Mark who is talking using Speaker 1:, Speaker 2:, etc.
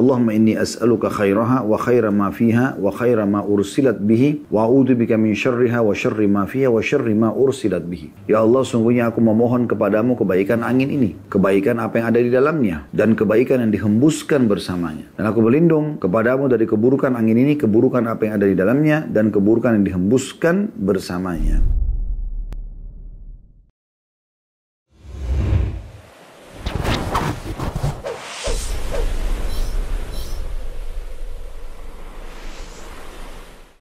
Speaker 1: Allahumma inni as'aluka khairaha wa khaira ma fiha wa khaira ma bihi wa bika min wa ma fiha ursilat bihi. Ya Allah, sungguhnya aku memohon kepadamu kebaikan angin ini, kebaikan apa yang ada di dalamnya dan kebaikan yang dihembuskan bersamanya. Dan aku berlindung kepadamu dari keburukan angin ini, keburukan apa yang ada di
Speaker 2: dalamnya dan keburukan yang dihembuskan bersamanya.